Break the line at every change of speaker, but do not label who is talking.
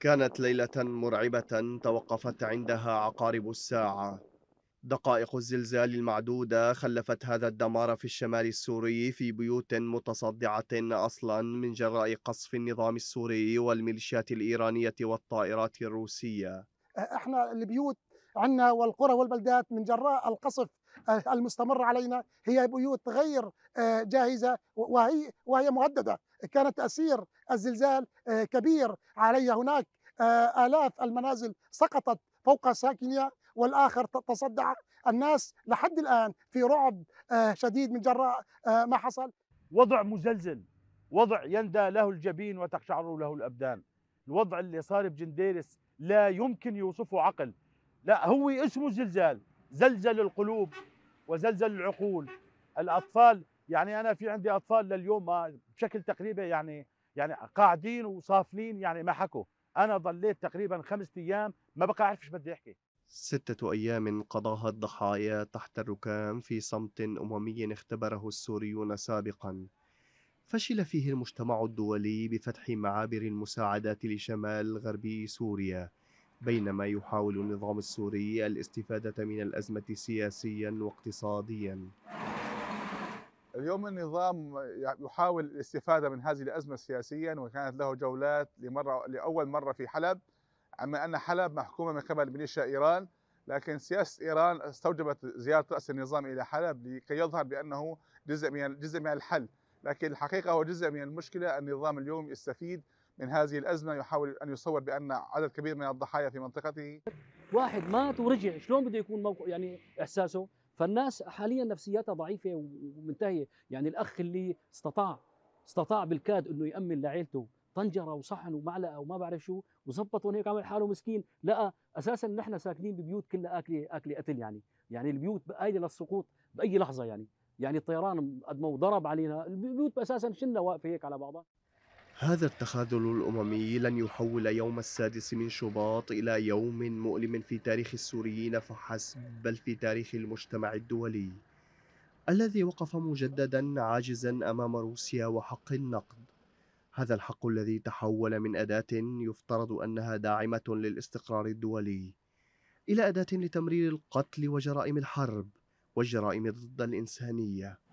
كانت ليلة مرعبة توقفت عندها عقارب الساعة دقائق الزلزال المعدودة خلفت هذا الدمار في الشمال السوري في بيوت متصدعة أصلا من جراء قصف النظام السوري والميليشيات الإيرانية والطائرات الروسية
احنا البيوت عنا والقرى والبلدات من جراء القصف المستمر علينا هي بيوت غير جاهزة وهي, وهي مهددة كان تأثير الزلزال آه، كبير علي هناك آه، آلاف المنازل سقطت فوق ساكنها والآخر تصدع الناس لحد الآن في رعب آه، شديد من
جراء ما حصل وضع مزلزل وضع يندى له الجبين وتقشعر له الأبدان الوضع اللي صار بجنديرس لا يمكن يوصفه عقل لا هو اسمه زلزال زلزل القلوب وزلزل العقول الأطفال يعني انا في عندي اطفال لليوم بشكل تقريبي يعني يعني قاعدين وصافلين يعني ما حكوا انا ضليت تقريبا خمسة ايام ما بقى اعرف ايش بدي احكي
ستة أيام قضاها الضحايا تحت الركام في صمت أممي اختبره السوريون سابقا فشل فيه المجتمع الدولي بفتح معابر المساعدات لشمال غربي سوريا بينما يحاول النظام السوري الاستفادة من الأزمة سياسيا واقتصاديا
اليوم النظام يحاول الاستفادة من هذه الأزمة سياسيا وكانت له جولات لمرة لأول مرة في حلب عما أن حلب محكومة من قبل ميليشيا إيران لكن سياسة إيران استوجبت زيارة رأس النظام إلى حلب لكي يظهر بأنه جزء من جزء من الحل لكن الحقيقة هو جزء من المشكلة النظام اليوم يستفيد من هذه الأزمة يحاول أن يصور بأن عدد كبير من الضحايا في منطقته واحد مات
ورجع شلون بده يكون موقع يعني إحساسه فالناس حاليا نفسياتها ضعيفه ومنتهيه يعني الاخ اللي استطاع استطاع بالكاد انه يامن لعيلته طنجره وصحن ومعلقه وما بعرف شو وظبطهم هيك عمل حاله مسكين لقى اساسا نحن ساكنين ببيوت كلها اكله اكله قتل يعني يعني البيوت قايله للسقوط باي لحظه يعني يعني الطيران قد ما ضرب علينا البيوت اساسا شلنا واقفه هيك على بعضها
هذا التخاذل الأممي لن يحول يوم السادس من شباط إلى يوم مؤلم في تاريخ السوريين فحسب بل في تاريخ المجتمع الدولي الذي وقف مجددا عاجزا أمام روسيا وحق النقد هذا الحق الذي تحول من أداة يفترض أنها داعمة للاستقرار الدولي إلى أداة لتمرير القتل وجرائم الحرب والجرائم ضد الإنسانية